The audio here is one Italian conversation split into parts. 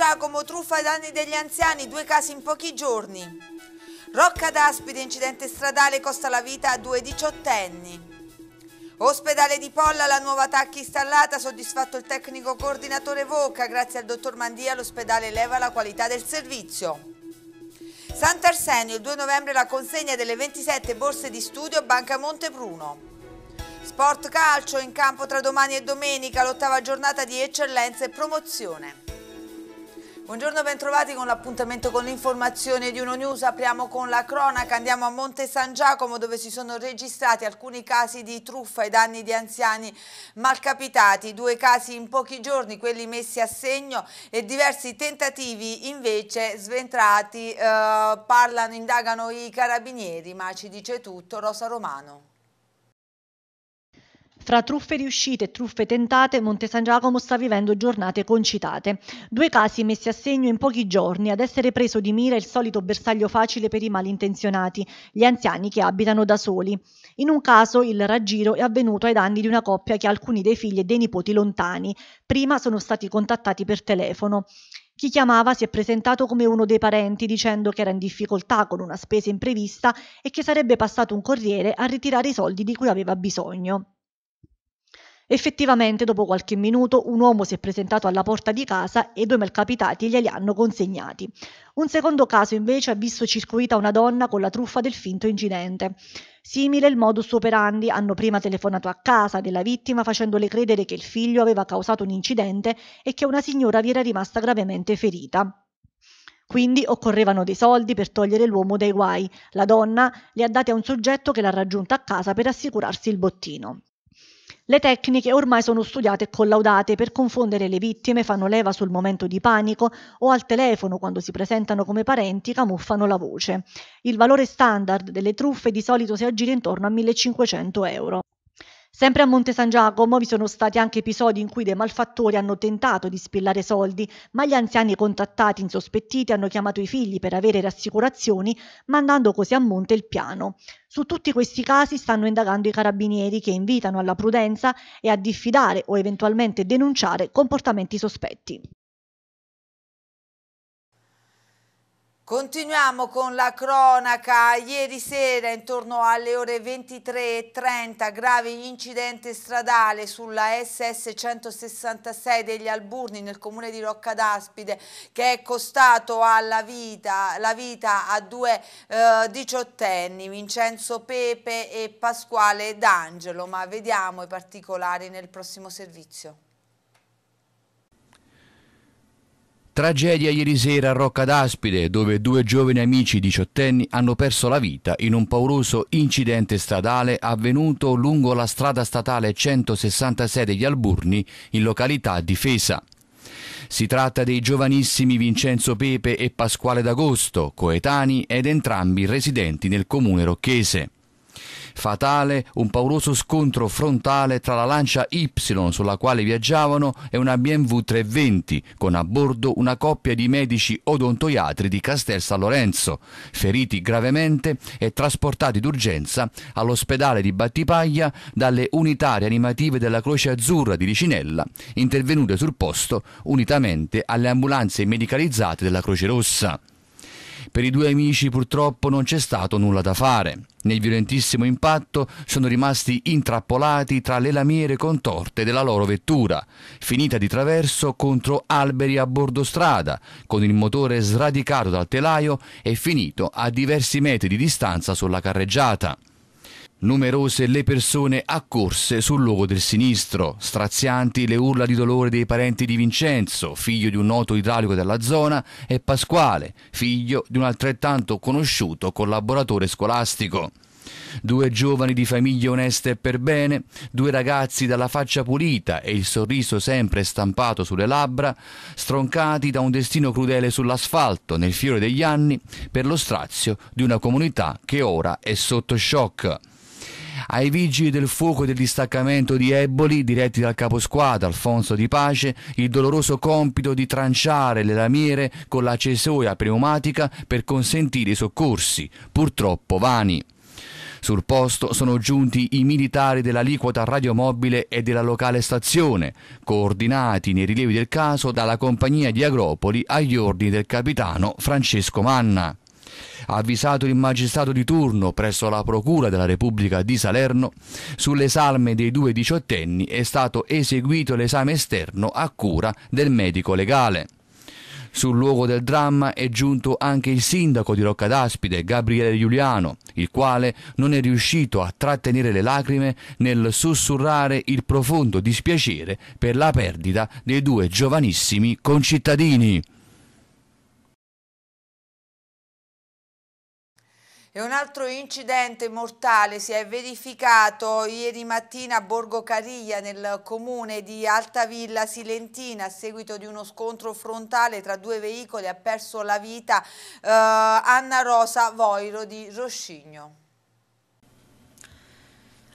Giacomo, truffa ai danni degli anziani, due casi in pochi giorni. Rocca d'Aspide, incidente stradale, costa la vita a due diciottenni. Ospedale di Polla, la nuova TAC installata, soddisfatto il tecnico coordinatore Vocca, grazie al dottor Mandia l'ospedale eleva la qualità del servizio. Sant'Arsenio, il 2 novembre la consegna delle 27 borse di studio Banca Montepruno. Sport calcio in campo tra domani e domenica, l'ottava giornata di eccellenza e promozione. Buongiorno, bentrovati con l'appuntamento con l'informazione di Uno News. Apriamo con la cronaca, andiamo a Monte San Giacomo dove si sono registrati alcuni casi di truffa ai danni di anziani malcapitati, due casi in pochi giorni, quelli messi a segno e diversi tentativi invece sventrati. Eh, parlano, indagano i carabinieri, ma ci dice tutto Rosa Romano. Fra truffe riuscite e truffe tentate, Monte San Giacomo sta vivendo giornate concitate. Due casi messi a segno in pochi giorni, ad essere preso di mira il solito bersaglio facile per i malintenzionati, gli anziani che abitano da soli. In un caso il raggiro è avvenuto ai danni di una coppia che ha alcuni dei figli e dei nipoti lontani. Prima sono stati contattati per telefono. Chi chiamava si è presentato come uno dei parenti dicendo che era in difficoltà con una spesa imprevista e che sarebbe passato un corriere a ritirare i soldi di cui aveva bisogno. Effettivamente, dopo qualche minuto, un uomo si è presentato alla porta di casa e due malcapitati glieli hanno consegnati. Un secondo caso, invece, ha visto circuita una donna con la truffa del finto incidente. Simile il modus operandi, hanno prima telefonato a casa della vittima facendole credere che il figlio aveva causato un incidente e che una signora vi era rimasta gravemente ferita. Quindi occorrevano dei soldi per togliere l'uomo dai guai. La donna li ha dati a un soggetto che l'ha raggiunta a casa per assicurarsi il bottino. Le tecniche ormai sono studiate e collaudate per confondere le vittime, fanno leva sul momento di panico o al telefono quando si presentano come parenti camuffano la voce. Il valore standard delle truffe di solito si aggira intorno a 1500 euro. Sempre a Monte San Giacomo vi sono stati anche episodi in cui dei malfattori hanno tentato di spillare soldi, ma gli anziani contattati insospettiti hanno chiamato i figli per avere rassicurazioni, mandando così a monte il piano. Su tutti questi casi stanno indagando i carabinieri che invitano alla prudenza e a diffidare o eventualmente denunciare comportamenti sospetti. Continuiamo con la cronaca. Ieri sera intorno alle ore 23.30 grave incidente stradale sulla SS 166 degli Alburni nel comune di Rocca d'Aspide che è costato vita, la vita a due eh, diciottenni, Vincenzo Pepe e Pasquale D'Angelo. Ma vediamo i particolari nel prossimo servizio. Tragedia ieri sera a Rocca d'Aspide, dove due giovani amici diciottenni hanno perso la vita in un pauroso incidente stradale avvenuto lungo la strada statale 166 degli Alburni, in località Difesa. Si tratta dei giovanissimi Vincenzo Pepe e Pasquale D'Agosto, coetanei ed entrambi residenti nel comune rocchese. Fatale un pauroso scontro frontale tra la lancia Y sulla quale viaggiavano e una BMW 320 con a bordo una coppia di medici odontoiatri di Castel San Lorenzo, feriti gravemente e trasportati d'urgenza all'ospedale di Battipaglia dalle unità rianimative della Croce Azzurra di Ricinella, intervenute sul posto unitamente alle ambulanze medicalizzate della Croce Rossa. Per i due amici purtroppo non c'è stato nulla da fare. Nel violentissimo impatto sono rimasti intrappolati tra le lamiere contorte della loro vettura, finita di traverso contro alberi a bordo strada, con il motore sradicato dal telaio e finito a diversi metri di distanza sulla carreggiata. Numerose le persone accorse sul luogo del sinistro, strazianti le urla di dolore dei parenti di Vincenzo, figlio di un noto idraulico della zona, e Pasquale, figlio di un altrettanto conosciuto collaboratore scolastico. Due giovani di famiglie oneste e per bene, due ragazzi dalla faccia pulita e il sorriso sempre stampato sulle labbra, stroncati da un destino crudele sull'asfalto nel fiore degli anni per lo strazio di una comunità che ora è sotto shock ai vigili del fuoco del distaccamento di Eboli, diretti dal caposquadra Alfonso Di Pace, il doloroso compito di tranciare le lamiere con la cesoia pneumatica per consentire i soccorsi, purtroppo vani. Sul posto sono giunti i militari dell'aliquota radiomobile e della locale stazione, coordinati nei rilievi del caso dalla compagnia di Agropoli agli ordini del capitano Francesco Manna avvisato il magistrato di turno presso la Procura della Repubblica di Salerno sulle salme dei due diciottenni è stato eseguito l'esame esterno a cura del medico legale. Sul luogo del dramma è giunto anche il sindaco di Rocca d'Aspide, Gabriele Giuliano, il quale non è riuscito a trattenere le lacrime nel sussurrare il profondo dispiacere per la perdita dei due giovanissimi concittadini. E un altro incidente mortale si è verificato ieri mattina a Borgo Cariglia nel comune di Altavilla Silentina a seguito di uno scontro frontale tra due veicoli ha perso la vita eh, Anna Rosa Voiro di Roscigno.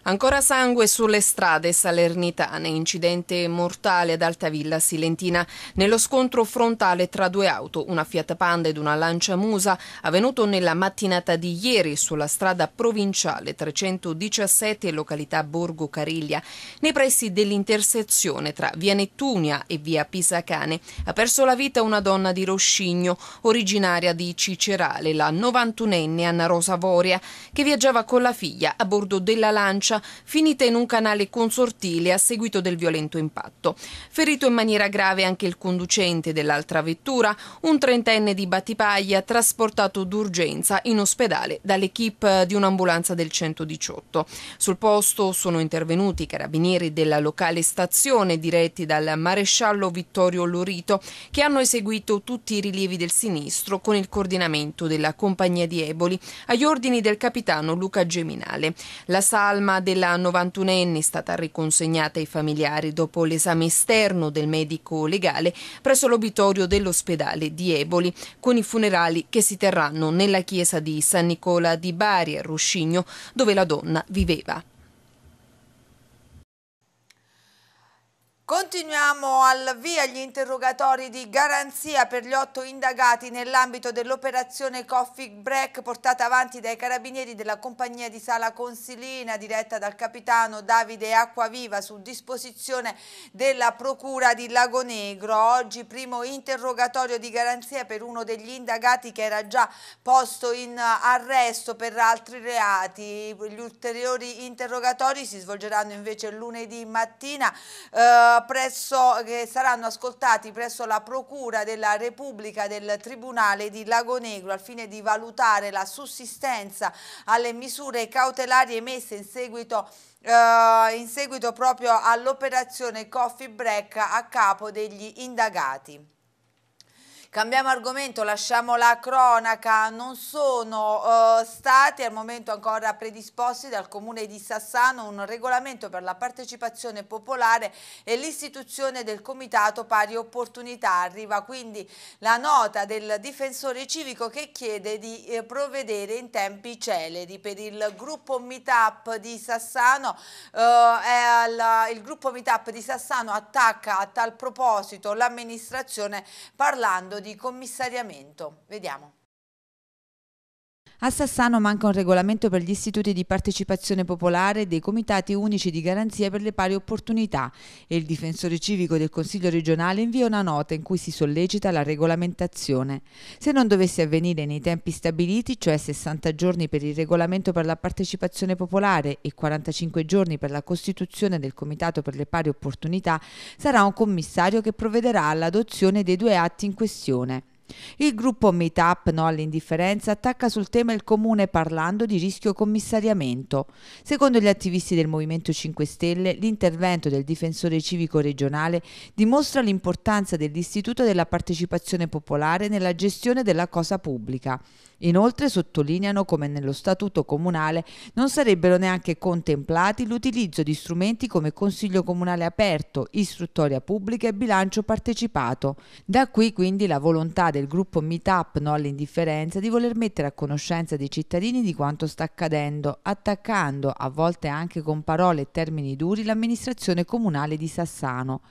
Ancora sangue sulle strade salernitane, incidente mortale ad Altavilla Silentina nello scontro frontale tra due auto, una Fiat Panda ed una Lancia Musa, avvenuto nella mattinata di ieri sulla strada provinciale 317 località Borgo Cariglia, nei pressi dell'intersezione tra Via Nettunia e Via Pisacane. Ha perso la vita una donna di Roscigno, originaria di Cicerale, la 91enne Anna Rosa Voria, che viaggiava con la figlia a bordo della Lancia Francia, finita in un canale consortile a seguito del violento impatto. Ferito in maniera grave anche il conducente dell'altra vettura, un trentenne di Battipaglia trasportato d'urgenza in ospedale dall'equipe di un'ambulanza del 118. Sul posto sono intervenuti i carabinieri della locale stazione diretti dal maresciallo Vittorio Lorito che hanno eseguito tutti i rilievi del sinistro con il coordinamento della compagnia di Eboli agli ordini del capitano Luca Geminale. La salma della 91enne è stata riconsegnata ai familiari dopo l'esame esterno del medico legale presso l'obitorio dell'ospedale di Eboli, con i funerali che si terranno nella chiesa di San Nicola di Bari a Ruscigno, dove la donna viveva. Continuiamo al via gli interrogatori di garanzia per gli otto indagati nell'ambito dell'operazione Coffee Break portata avanti dai carabinieri della compagnia di Sala Consilina diretta dal capitano Davide Acquaviva su disposizione della procura di Lagonegro. Oggi primo interrogatorio di garanzia per uno degli indagati che era già posto in arresto per altri reati. Gli ulteriori interrogatori si svolgeranno invece lunedì mattina. Eh, presso, che saranno ascoltati presso la Procura della Repubblica del Tribunale di Lagonegro al fine di valutare la sussistenza alle misure cautelari emesse in seguito Uh, in seguito proprio all'operazione Coffee Break a capo degli indagati. Cambiamo argomento, lasciamo la cronaca, non sono eh, stati al momento ancora predisposti dal comune di Sassano un regolamento per la partecipazione popolare e l'istituzione del comitato pari opportunità. Arriva quindi la nota del difensore civico che chiede di eh, provvedere in tempi celeri. Per il gruppo Meetup di Sassano, eh, al, il gruppo Meetup di Sassano attacca a tal proposito l'amministrazione parlando di di commissariamento. Vediamo. A Sassano manca un regolamento per gli istituti di partecipazione popolare dei comitati unici di garanzia per le pari opportunità e il difensore civico del Consiglio regionale invia una nota in cui si sollecita la regolamentazione. Se non dovesse avvenire nei tempi stabiliti, cioè 60 giorni per il regolamento per la partecipazione popolare e 45 giorni per la costituzione del comitato per le pari opportunità, sarà un commissario che provvederà all'adozione dei due atti in questione. Il gruppo Meetup No all'indifferenza attacca sul tema il comune parlando di rischio commissariamento. Secondo gli attivisti del Movimento 5 Stelle, l'intervento del difensore civico regionale dimostra l'importanza dell'istituto della partecipazione popolare nella gestione della cosa pubblica. Inoltre sottolineano come nello statuto comunale non sarebbero neanche contemplati l'utilizzo di strumenti come consiglio comunale aperto, istruttoria pubblica e bilancio partecipato. Da qui quindi la volontà del gruppo Meetup No all'indifferenza di voler mettere a conoscenza dei cittadini di quanto sta accadendo, attaccando, a volte anche con parole e termini duri, l'amministrazione comunale di Sassano.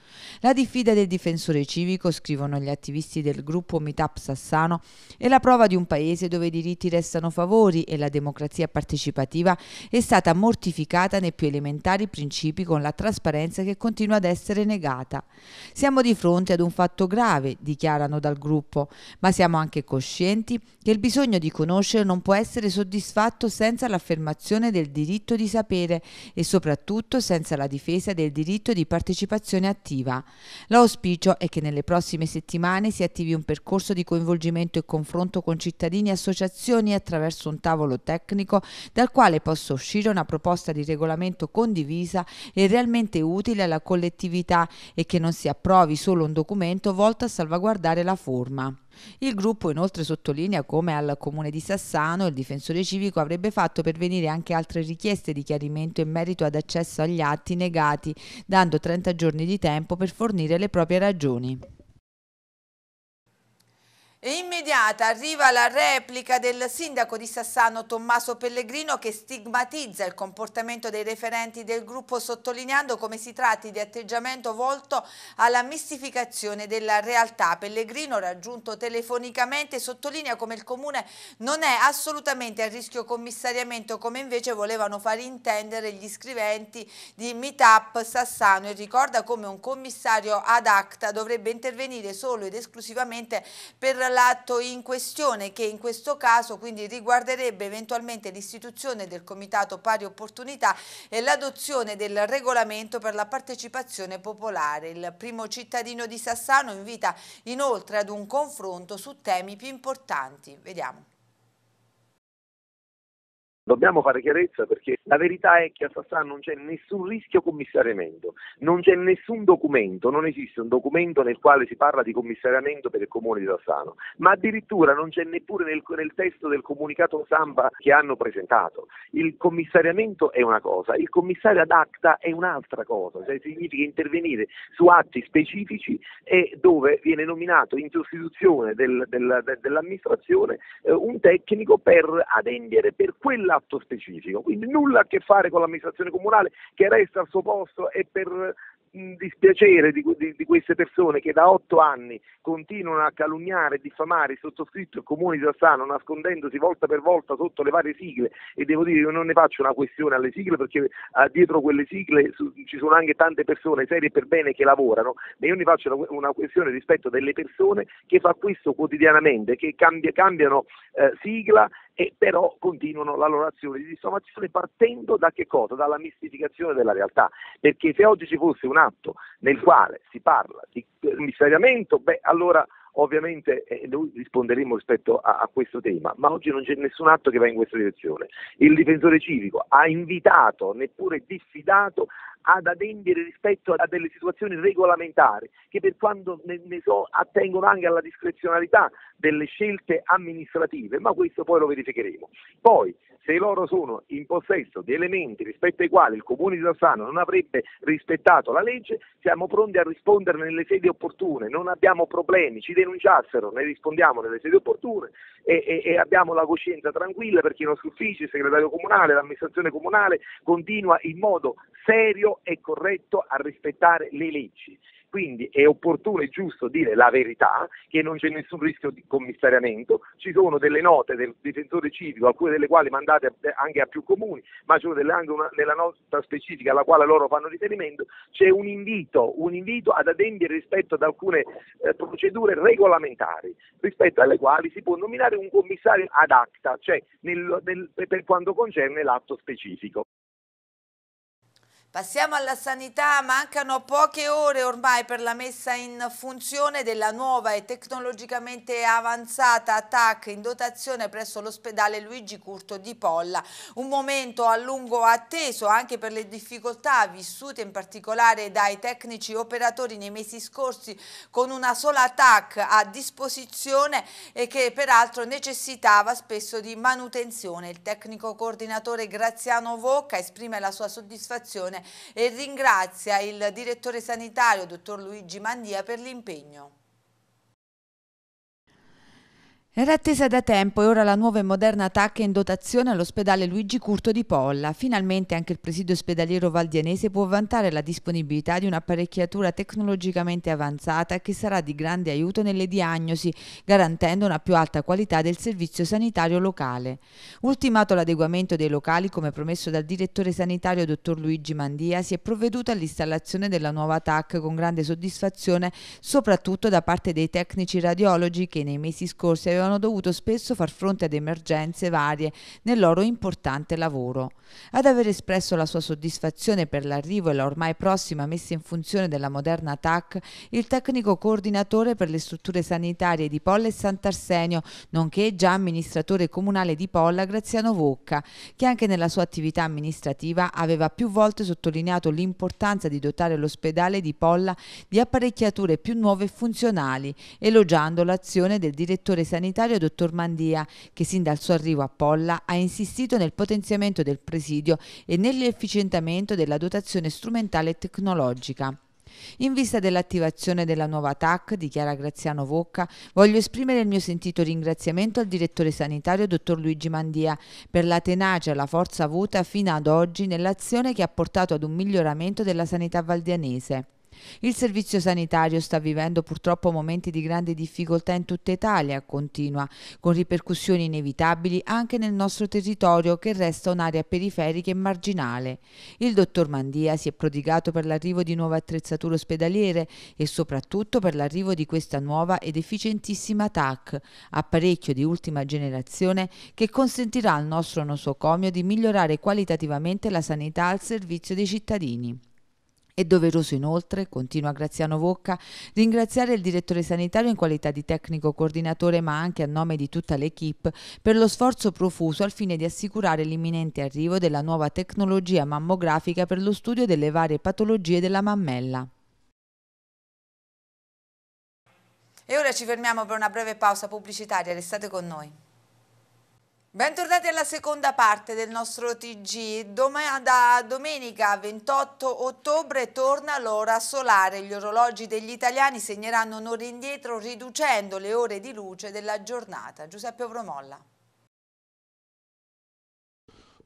La diffida del difensore civico, scrivono gli attivisti del gruppo Meetup Sassano, è la prova di un paese dove dove i diritti restano favori e la democrazia partecipativa è stata mortificata nei più elementari principi con la trasparenza che continua ad essere negata. Siamo di fronte ad un fatto grave, dichiarano dal gruppo, ma siamo anche coscienti che il bisogno di conoscere non può essere soddisfatto senza l'affermazione del diritto di sapere e soprattutto senza la difesa del diritto di partecipazione attiva. L'auspicio è che nelle prossime settimane si attivi un percorso di coinvolgimento e confronto con cittadini associati associazioni attraverso un tavolo tecnico dal quale possa uscire una proposta di regolamento condivisa e realmente utile alla collettività e che non si approvi solo un documento volto a salvaguardare la forma. Il gruppo inoltre sottolinea come al comune di Sassano il difensore civico avrebbe fatto pervenire anche altre richieste di chiarimento in merito ad accesso agli atti negati, dando 30 giorni di tempo per fornire le proprie ragioni. E immediata arriva la replica del sindaco di Sassano Tommaso Pellegrino che stigmatizza il comportamento dei referenti del gruppo sottolineando come si tratti di atteggiamento volto alla mistificazione della realtà. Pellegrino raggiunto telefonicamente sottolinea come il comune non è assolutamente a rischio commissariamento come invece volevano far intendere gli scriventi di Meetup Sassano e ricorda come un commissario ad acta dovrebbe intervenire solo ed esclusivamente per la l'atto in questione che in questo caso quindi riguarderebbe eventualmente l'istituzione del Comitato Pari Opportunità e l'adozione del regolamento per la partecipazione popolare. Il primo cittadino di Sassano invita inoltre ad un confronto su temi più importanti. Vediamo. Dobbiamo fare chiarezza perché la verità è che a Sassà non c'è nessun rischio commissariamento, non c'è nessun documento, non esiste un documento nel quale si parla di commissariamento per il comune di Sassano, ma addirittura non c'è neppure nel, nel testo del comunicato stampa che hanno presentato. Il commissariamento è una cosa, il commissario ad acta è un'altra cosa, cioè significa intervenire su atti specifici e dove viene nominato in sostituzione del, del, dell'amministrazione eh, un tecnico per adempiere per quella atto specifico. Quindi nulla a che fare con l'amministrazione comunale che resta al suo posto e per dispiacere di, di, di, queste persone che da otto anni continuano a calunniare e diffamare il sottoscritto il comune di Sassano nascondendosi volta per volta sotto le varie sigle e devo dire che non ne faccio una questione alle sigle perché uh, dietro quelle sigle su, ci sono anche tante persone serie per bene che lavorano ma io ne faccio una, una questione rispetto delle persone che fa questo quotidianamente che cambia, cambiano uh, sigla e però continuano la loro azione di diffamazione partendo da che cosa? Dalla mistificazione della realtà, perché se oggi ci fosse un atto nel quale si parla di commissariamento, eh, beh allora ovviamente eh, noi risponderemo rispetto a, a, questo tema, ma oggi non c'è nessun atto che va in questa direzione. Il difensore civico ha invitato, neppure diffidato, ad adempiere rispetto a delle situazioni regolamentari che per quanto ne, so attengono anche alla discrezionalità delle scelte amministrative, ma questo poi lo verificheremo. Poi, se loro sono in possesso di elementi rispetto ai quali il Comune di Sassano non avrebbe rispettato la legge, siamo pronti a rispondere nelle sedi opportune, non abbiamo problemi, ci denunciassero, ne rispondiamo nelle sedi opportune e, e, e abbiamo la coscienza tranquilla perché i nostri uffici, il segretario comunale, l'amministrazione comunale continua in modo serio è corretto a rispettare le leggi. Quindi è opportuno e giusto dire la verità, che non c'è nessun rischio di commissariamento, ci sono delle note del difensore civico, alcune delle quali mandate anche a più comuni, ma ci sono delle, anche una, nella nota specifica alla quale loro fanno riferimento, c'è un invito, un invito ad adempiere rispetto ad alcune eh, procedure regolamentari, rispetto alle quali si può nominare un commissario ad acta, cioè nel, nel, per quanto concerne l'atto specifico. Passiamo alla sanità, mancano poche ore ormai per la messa in funzione della nuova e tecnologicamente avanzata TAC in dotazione presso l'ospedale Luigi Curto di Polla. Un momento a lungo atteso anche per le difficoltà vissute in particolare dai tecnici operatori nei mesi scorsi con una sola TAC a disposizione e che peraltro necessitava spesso di manutenzione. Il tecnico coordinatore Graziano Vocca esprime la sua soddisfazione e ringrazia il direttore sanitario, dottor Luigi Mandia, per l'impegno. Era attesa da tempo e ora la nuova e moderna TAC è in dotazione all'ospedale Luigi Curto di Polla. Finalmente anche il presidio ospedaliero valdianese può vantare la disponibilità di un'apparecchiatura tecnologicamente avanzata che sarà di grande aiuto nelle diagnosi, garantendo una più alta qualità del servizio sanitario locale. Ultimato l'adeguamento dei locali, come promesso dal direttore sanitario dottor Luigi Mandia, si è provveduto all'installazione della nuova TAC con grande soddisfazione, soprattutto da parte dei tecnici radiologi che nei mesi scorsi avevano avevano dovuto spesso far fronte ad emergenze varie nel loro importante lavoro. Ad aver espresso la sua soddisfazione per l'arrivo e la ormai prossima messa in funzione della moderna TAC, il tecnico coordinatore per le strutture sanitarie di Polla e Sant'Arsenio, nonché già amministratore comunale di Polla Graziano Vocca, che anche nella sua attività amministrativa aveva più volte sottolineato l'importanza di dotare l'ospedale di Polla di apparecchiature più nuove e funzionali, elogiando l'azione del direttore sanitario sanitario dottor Mandia, che sin dal suo arrivo a Polla ha insistito nel potenziamento del presidio e nell'efficientamento della dotazione strumentale e tecnologica. In vista dell'attivazione della nuova TAC, dichiara Graziano Vocca, voglio esprimere il mio sentito ringraziamento al direttore sanitario dottor Luigi Mandia per la tenacia e la forza avuta fino ad oggi nell'azione che ha portato ad un miglioramento della sanità valdianese. Il servizio sanitario sta vivendo purtroppo momenti di grande difficoltà in tutta Italia, continua, con ripercussioni inevitabili anche nel nostro territorio che resta un'area periferica e marginale. Il dottor Mandia si è prodigato per l'arrivo di nuove attrezzature ospedaliere e soprattutto per l'arrivo di questa nuova ed efficientissima TAC, apparecchio di ultima generazione che consentirà al nostro nosocomio di migliorare qualitativamente la sanità al servizio dei cittadini. È doveroso inoltre, continua Graziano Vocca, ringraziare il direttore sanitario in qualità di tecnico coordinatore ma anche a nome di tutta l'equipe per lo sforzo profuso al fine di assicurare l'imminente arrivo della nuova tecnologia mammografica per lo studio delle varie patologie della mammella. E ora ci fermiamo per una breve pausa pubblicitaria, restate con noi. Bentornati alla seconda parte del nostro TG. Dom da domenica 28 ottobre torna l'ora solare. Gli orologi degli italiani segneranno un'ora indietro riducendo le ore di luce della giornata. Giuseppe Vromolla.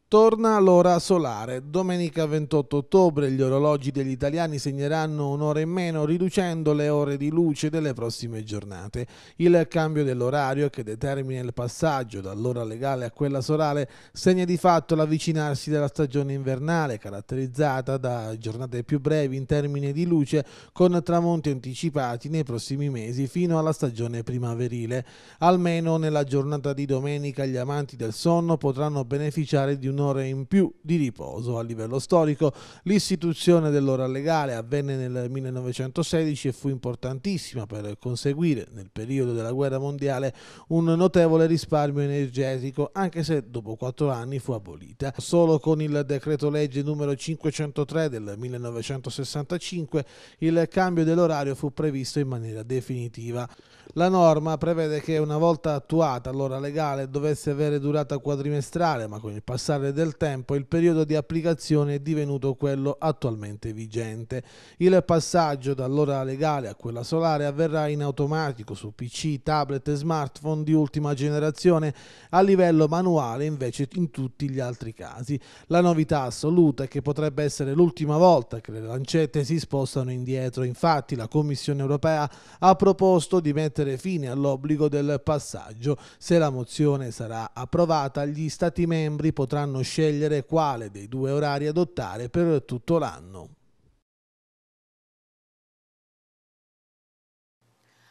Torna l'ora solare. Domenica 28 ottobre gli orologi degli italiani segneranno un'ora in meno, riducendo le ore di luce delle prossime giornate. Il cambio dell'orario, che determina il passaggio dall'ora legale a quella solare, segna di fatto l'avvicinarsi della stagione invernale, caratterizzata da giornate più brevi in termini di luce, con tramonti anticipati nei prossimi mesi fino alla stagione primaverile. Almeno nella giornata di domenica gli amanti del sonno potranno beneficiare di un un'ora in più di riposo. A livello storico, l'istituzione dell'ora legale avvenne nel 1916 e fu importantissima per conseguire, nel periodo della guerra mondiale, un notevole risparmio energetico, anche se dopo quattro anni fu abolita. Solo con il decreto legge numero 503 del 1965 il cambio dell'orario fu previsto in maniera definitiva. La norma prevede che una volta attuata l'ora legale dovesse avere durata quadrimestrale, ma con il passare passare del tempo il periodo di applicazione è divenuto quello attualmente vigente. Il passaggio dall'ora legale a quella solare avverrà in automatico su PC, tablet e smartphone di ultima generazione, a livello manuale invece in tutti gli altri casi. La novità assoluta è che potrebbe essere l'ultima volta che le lancette si spostano indietro. Infatti la Commissione europea ha proposto di mettere fine all'obbligo del passaggio. Se la mozione sarà approvata, gli Stati membri potranno devono scegliere quale dei due orari adottare per tutto l'anno.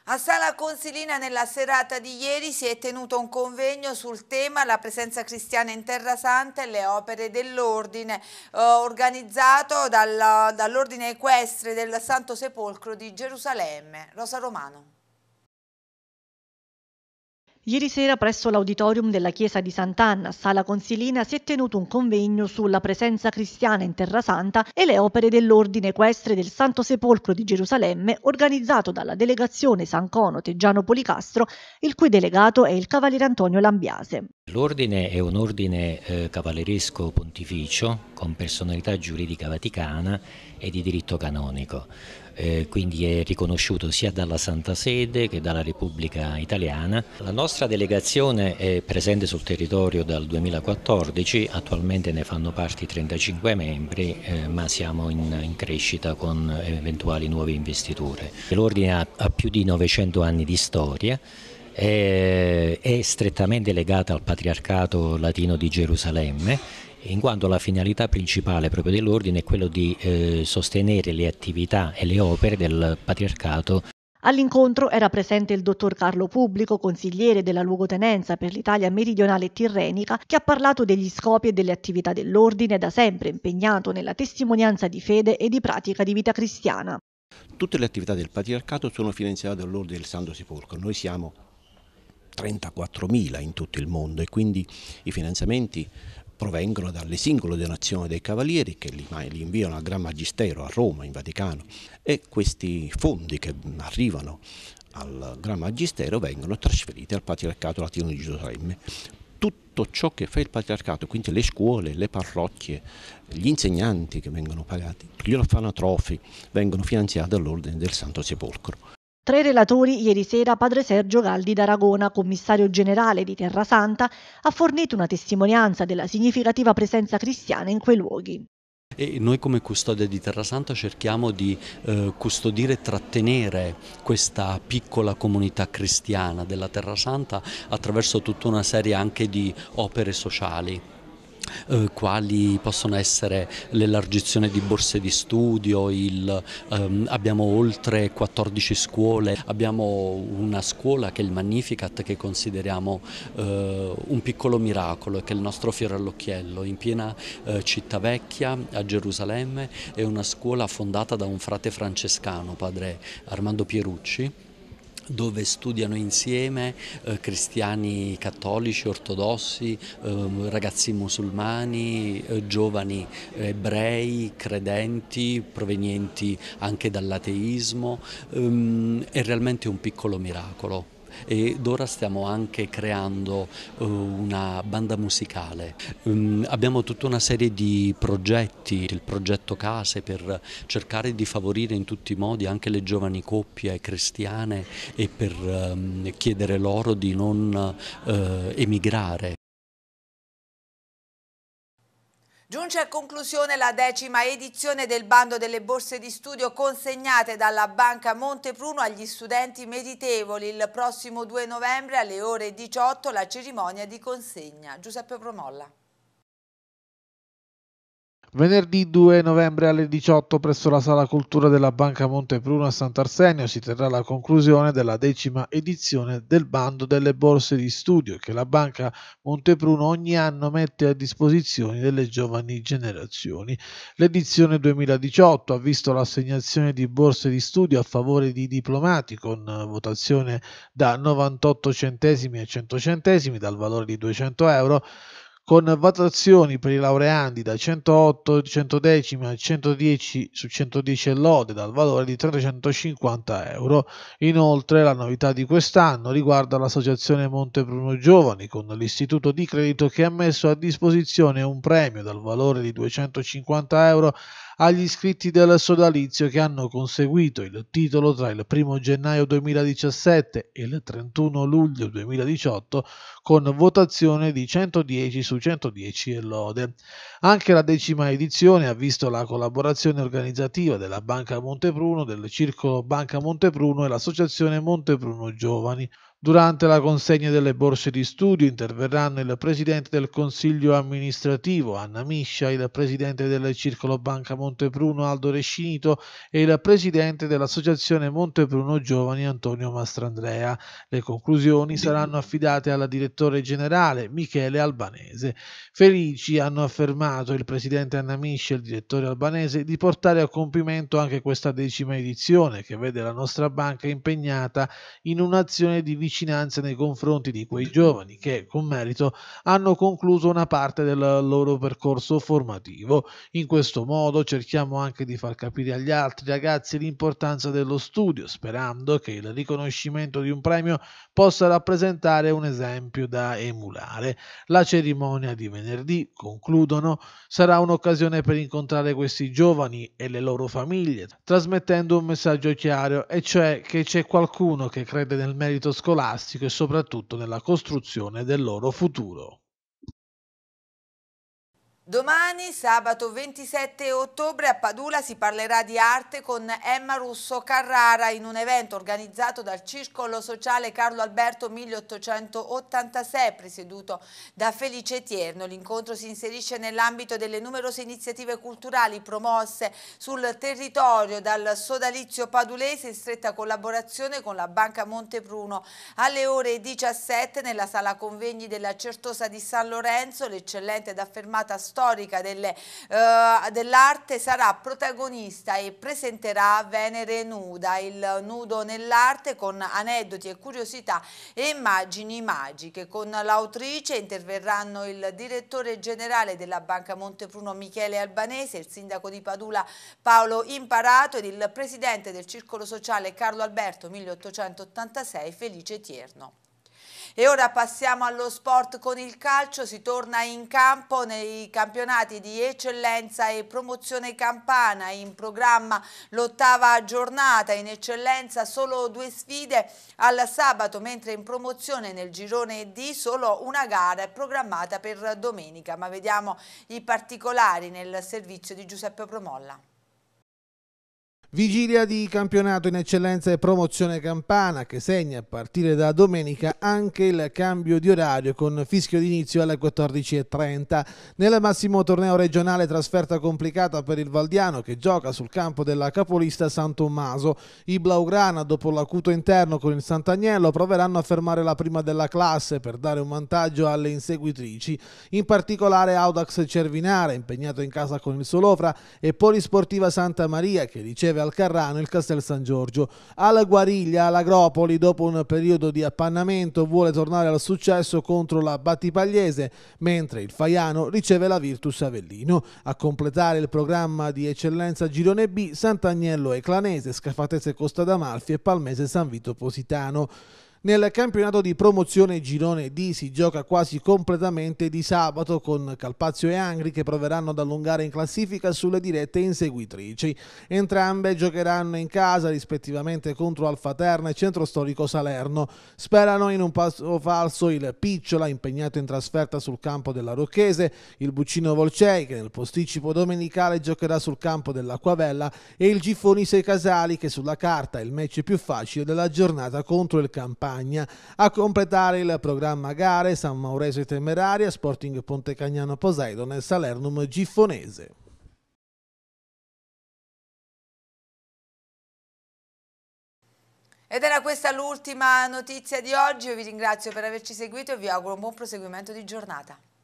A Sala Consilina nella serata di ieri si è tenuto un convegno sul tema La presenza cristiana in Terra Santa e le opere dell'ordine, eh, organizzato dall'ordine dall equestre del Santo Sepolcro di Gerusalemme. Rosa Romano. Ieri sera presso l'auditorium della chiesa di Sant'Anna, sala consilina, si è tenuto un convegno sulla presenza cristiana in Terra Santa e le opere dell'Ordine Equestre del Santo Sepolcro di Gerusalemme, organizzato dalla delegazione San Cono Teggiano Policastro, il cui delegato è il cavaliere Antonio Lambiase. L'ordine è un ordine eh, cavalleresco pontificio con personalità giuridica vaticana e di diritto canonico eh, quindi è riconosciuto sia dalla Santa Sede che dalla Repubblica Italiana. La nostra delegazione è presente sul territorio dal 2014, attualmente ne fanno parte 35 membri, eh, ma siamo in, in, crescita con eventuali nuove investiture. L'Ordine ha, ha più di 900 anni di storia eh, è strettamente legata al patriarcato latino di Gerusalemme in quanto la finalità principale proprio dell'ordine è quello di eh, sostenere le attività e le opere del patriarcato. All'incontro era presente il dottor Carlo Pubblico, consigliere della luogotenenza per l'Italia meridionale e tirrenica, che ha parlato degli scopi e delle attività dell'ordine, da sempre impegnato nella testimonianza di fede e di pratica di vita cristiana. Tutte le attività del patriarcato sono finanziate dall'Ordine del Santo Sepolcro. Noi siamo 34.000 in tutto il mondo e quindi i finanziamenti provengono dalle singole donazioni dei cavalieri che li, li inviano al Gran Magistero a Roma, in Vaticano e questi fondi che arrivano al Gran Magistero vengono trasferiti al Patriarcato Latino di Gerusalemme. Tutto ciò che fa il Patriarcato, quindi le scuole, le parrocchie, gli insegnanti che vengono pagati, gli orfanotrofi vengono finanziati dall'Ordine del Santo Sepolcro. Tra i relatori, ieri sera padre Sergio Galdi d'Aragona, commissario generale di Terra Santa, ha fornito una testimonianza della significativa presenza cristiana in quei luoghi. E noi come custode di Terra Santa cerchiamo di eh, custodire e trattenere questa piccola comunità cristiana della Terra Santa attraverso tutta una serie anche di opere sociali. Eh, quali possono essere l'elargizione di borse di studio, il, ehm, abbiamo oltre 14 scuole, abbiamo una scuola che è il Magnificat che consideriamo eh, un piccolo miracolo, che è il nostro fiore all'occhiello, in piena eh, città vecchia a Gerusalemme, è una scuola fondata da un frate francescano, padre Armando Pierucci, dove studiano insieme eh, cristiani cattolici, ortodossi, eh, ragazzi musulmani, eh, giovani ebrei, credenti, provenienti anche dall'ateismo, ehm, è realmente un piccolo miracolo ed ora stiamo anche creando eh, una banda musicale. Ehm, abbiamo tutta una serie di progetti, il progetto Case per cercare di favorire in tutti i modi anche le giovani coppie cristiane e per ehm, chiedere loro di non eh, emigrare Giunge a conclusione la decima edizione del bando delle borse di studio consegnate dalla Banca Montepruno agli studenti meritevoli. Il prossimo 2 novembre alle ore 18 la cerimonia di consegna. Giuseppe Promolla. Venerdì 2 novembre alle 18 presso la Sala Cultura della Banca Montepruno a Sant'Arsenio si terrà la conclusione della decima edizione del bando delle borse di studio che la Banca Montepruno ogni anno mette a disposizione delle giovani generazioni. L'edizione 2018 ha visto l'assegnazione di borse di studio a favore di diplomati con votazione da 98 centesimi a 100 centesimi dal valore di 200 euro con valutazioni per i laureandi da 108, 110 a 110 su 110 lode dal valore di 350 euro. Inoltre la novità di quest'anno riguarda l'associazione Montebruno Giovani con l'istituto di credito che ha messo a disposizione un premio dal valore di 250 euro agli iscritti del sodalizio che hanno conseguito il titolo tra il 1 gennaio 2017 e il 31 luglio 2018 con votazione di 110 su 110 e lode. Anche la decima edizione ha visto la collaborazione organizzativa della Banca Montepruno, del Circolo Banca Montepruno e l'Associazione Montepruno Giovani. Durante la consegna delle borse di studio interverranno il Presidente del Consiglio amministrativo Anna Miscia, il Presidente del Circolo Banca Montepruno Aldo Rescinito e il Presidente dell'Associazione Montepruno Giovani Antonio Mastrandrea. Le conclusioni saranno affidate alla Direttore Generale Michele Albanese. Felici hanno affermato il Presidente Anna Miscia e il Direttore Albanese di portare a compimento anche questa decima edizione che vede la nostra banca impegnata in un'azione di vigilanza vicinanza nei confronti di quei giovani che, con merito, hanno concluso una parte del loro percorso formativo. In questo modo cerchiamo anche di far capire agli altri ragazzi l'importanza dello studio, sperando che il riconoscimento di un premio possa rappresentare un esempio da emulare. La cerimonia di venerdì, concludono, sarà un'occasione per incontrare questi giovani e le loro famiglie, trasmettendo un messaggio chiaro, e cioè che c'è qualcuno che crede nel merito scolastico scolastico e soprattutto nella costruzione del loro futuro. Domani, sabato 27 ottobre, a Padula si parlerà di arte con Emma Russo Carrara in un evento organizzato dal Circolo Sociale Carlo Alberto 1886, presieduto da Felice Tierno. L'incontro si inserisce nell'ambito delle numerose iniziative culturali promosse sul territorio dal sodalizio padulese in stretta collaborazione con la Banca Montepruno. Alle ore 17 nella sala convegni della Certosa di San Lorenzo, l'eccellente ed affermata storia storica delle, uh, dell'arte sarà protagonista e presenterà Venere nuda, il nudo nell'arte con aneddoti e curiosità e immagini magiche. Con l'autrice interverranno il direttore generale della Banca Montepruno Michele Albanese, il sindaco di Padula Paolo Imparato ed il presidente del Circolo Sociale Carlo Alberto 1886 Felice Tierno. E ora passiamo allo sport con il calcio, si torna in campo nei campionati di eccellenza e promozione campana, in programma l'ottava giornata, in eccellenza solo due sfide al sabato, mentre in promozione nel girone D solo una gara è programmata per domenica, ma vediamo i particolari nel servizio di Giuseppe Promolla. Vigilia di campionato in eccellenza e promozione campana che segna a partire da domenica anche il cambio di orario con fischio d'inizio alle 14.30. Nel massimo torneo regionale trasferta complicata per il Valdiano che gioca sul campo della capolista San Tommaso. I Blaugrana dopo l'acuto interno con il Sant'Agnello proveranno a fermare la prima della classe per dare un vantaggio alle inseguitrici. In particolare Audax Cervinare impegnato in casa con il Solofra e Polisportiva Santa Maria che riceve breve al Carrano e il Castel San Giorgio. Alla Guariglia, all'Agropoli, dopo un periodo di appannamento, vuole tornare al successo contro la Battipagliese, mentre il Faiano riceve la Virtus Avellino. A completare il programma di eccellenza Girone B, Sant'Agnello e Clanese, Scafatese Costa d'Amalfi e Palmese San Vito Positano. Nel campionato di promozione girone D si gioca quasi completamente di sabato con Calpazio e Angri che proveranno ad allungare in classifica sulle dirette inseguitrici. Entrambe giocheranno in casa rispettivamente contro Alfaterna e Centro Storico Salerno. Sperano in un passo falso il Picciola impegnato in trasferta sul campo della Rocchese, il Buccino Volcei che nel posticipo domenicale giocherà sul campo dell'Acquavella e il Gifoni Sei Casali che sulla carta è il match più facile della giornata contro il Campania. Campagna. A completare il programma gare San Mauresio Temeraria, Sporting Pontecagnano Poseidon e Salernum Gifonese. Ed era questa l'ultima notizia di oggi, io vi ringrazio per averci seguito e vi auguro un buon proseguimento di giornata.